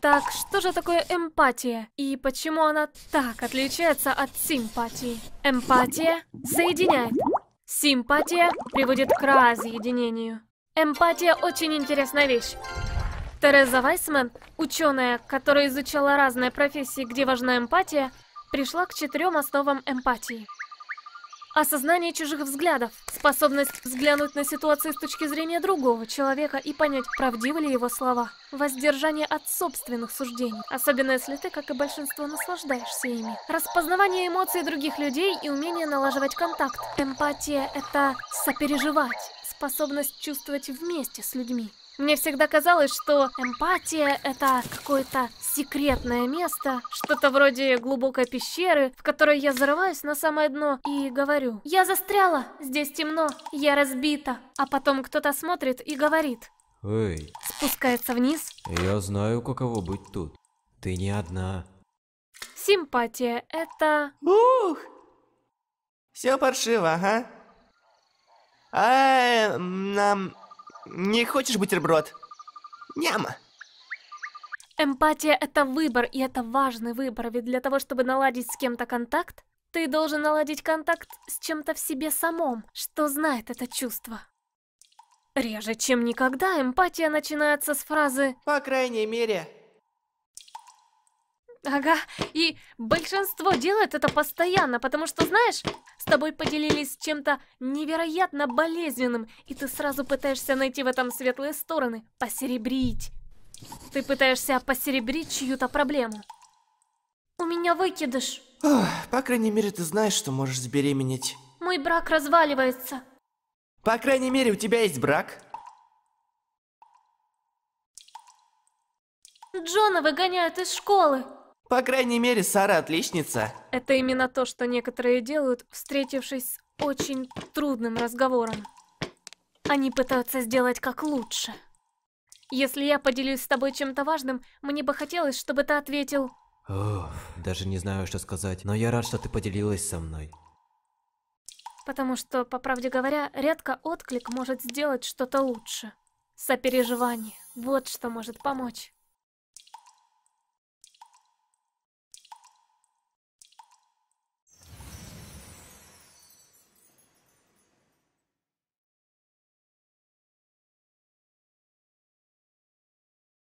Так что же такое эмпатия? И почему она так отличается от симпатии? Эмпатия соединяет. Симпатия приводит к разъединению. Эмпатия очень интересная вещь. Тереза Вайсман, ученая, которая изучала разные профессии, где важна эмпатия, пришла к четырем основам эмпатии. Осознание чужих взглядов, способность взглянуть на ситуацию с точки зрения другого человека и понять, правдивы ли его слова, воздержание от собственных суждений, особенно если ты, как и большинство, наслаждаешься ими, распознавание эмоций других людей и умение налаживать контакт. Эмпатия — это сопереживать, способность чувствовать вместе с людьми. Мне всегда казалось, что эмпатия — это какое-то секретное место, что-то вроде глубокой пещеры, в которой я зарываюсь на самое дно и говорю. Я застряла, здесь темно, я разбита. А потом кто-то смотрит и говорит. Эй. Спускается вниз. Я знаю, каково быть тут. Ты не одна. Симпатия – это... Ух! Все паршиво, ага. А, эм, нам... Не хочешь бутерброд? Няма. Эмпатия — это выбор, и это важный выбор, ведь для того, чтобы наладить с кем-то контакт, ты должен наладить контакт с чем-то в себе самом, что знает это чувство. Реже, чем никогда, эмпатия начинается с фразы «По крайней мере». Ага, и большинство делает это постоянно, потому что, знаешь, с тобой поделились чем-то невероятно болезненным, и ты сразу пытаешься найти в этом светлые стороны, посеребрить. Ты пытаешься посеребрить чью-то проблему. У меня выкидыш. Ох, по крайней мере, ты знаешь, что можешь забеременеть. Мой брак разваливается. По крайней мере, у тебя есть брак. Джона выгоняют из школы. По крайней мере, Сара отличница. Это именно то, что некоторые делают, встретившись с очень трудным разговором. Они пытаются сделать как лучше. Если я поделюсь с тобой чем-то важным, мне бы хотелось, чтобы ты ответил. Уф, даже не знаю, что сказать, но я рад, что ты поделилась со мной. Потому что, по правде говоря, редко отклик может сделать что-то лучше. Сопереживание. Вот что может помочь.